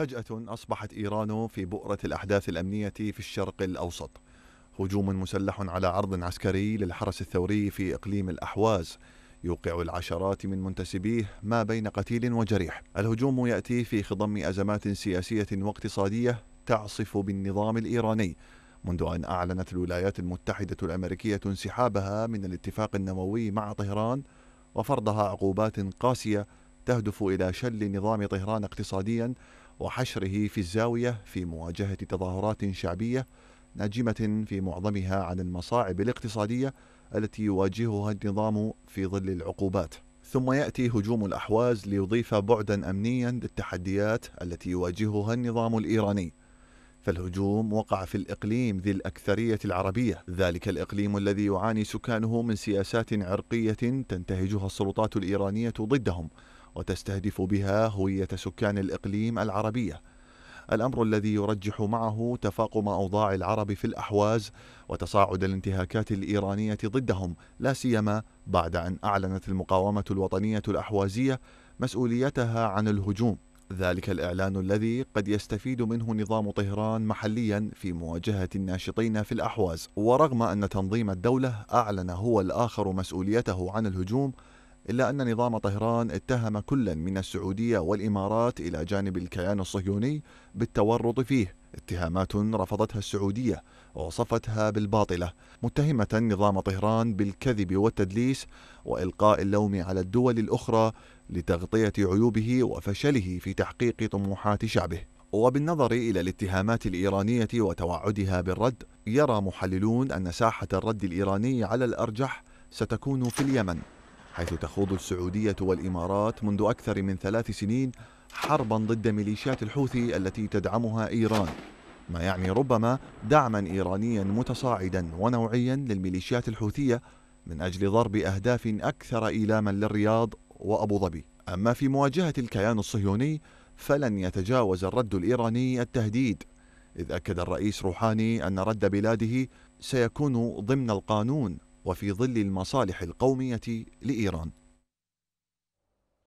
فجأة أصبحت إيران في بؤرة الأحداث الأمنية في الشرق الأوسط هجوم مسلح على عرض عسكري للحرس الثوري في إقليم الأحواز يوقع العشرات من منتسبيه ما بين قتيل وجريح الهجوم يأتي في خضم أزمات سياسية واقتصادية تعصف بالنظام الإيراني منذ أن أعلنت الولايات المتحدة الأمريكية انسحابها من الاتفاق النووي مع طهران وفرضها عقوبات قاسية تهدف إلى شل نظام طهران اقتصاديا وحشره في الزاوية في مواجهة تظاهرات شعبية ناجمة في معظمها عن المصاعب الاقتصادية التي يواجهها النظام في ظل العقوبات. ثم ياتي هجوم الاحواز ليضيف بعدا امنيا للتحديات التي يواجهها النظام الايراني. فالهجوم وقع في الاقليم ذي الاكثريه العربيه، ذلك الاقليم الذي يعاني سكانه من سياسات عرقيه تنتهجها السلطات الايرانيه ضدهم، وتستهدف بها هوية سكان الإقليم العربية الأمر الذي يرجح معه تفاقم أوضاع العرب في الأحواز وتصاعد الانتهاكات الإيرانية ضدهم لا سيما بعد أن أعلنت المقاومة الوطنية الأحوازية مسؤوليتها عن الهجوم ذلك الإعلان الذي قد يستفيد منه نظام طهران محليا في مواجهة الناشطين في الأحواز ورغم أن تنظيم الدولة أعلن هو الآخر مسؤوليته عن الهجوم إلا أن نظام طهران اتهم كلا من السعودية والإمارات إلى جانب الكيان الصهيوني بالتورط فيه اتهامات رفضتها السعودية ووصفتها بالباطلة متهمة نظام طهران بالكذب والتدليس وإلقاء اللوم على الدول الأخرى لتغطية عيوبه وفشله في تحقيق طموحات شعبه وبالنظر إلى الاتهامات الإيرانية وتوعدها بالرد يرى محللون أن ساحة الرد الإيراني على الأرجح ستكون في اليمن حيث تخوض السعودية والإمارات منذ أكثر من ثلاث سنين حربا ضد ميليشيات الحوثي التي تدعمها إيران ما يعني ربما دعما إيرانيا متصاعدا ونوعيا للميليشيات الحوثية من أجل ضرب أهداف أكثر إيلاما للرياض وأبو ظبي أما في مواجهة الكيان الصهيوني فلن يتجاوز الرد الإيراني التهديد إذ أكد الرئيس روحاني أن رد بلاده سيكون ضمن القانون وفي ظل المصالح القومية لإيران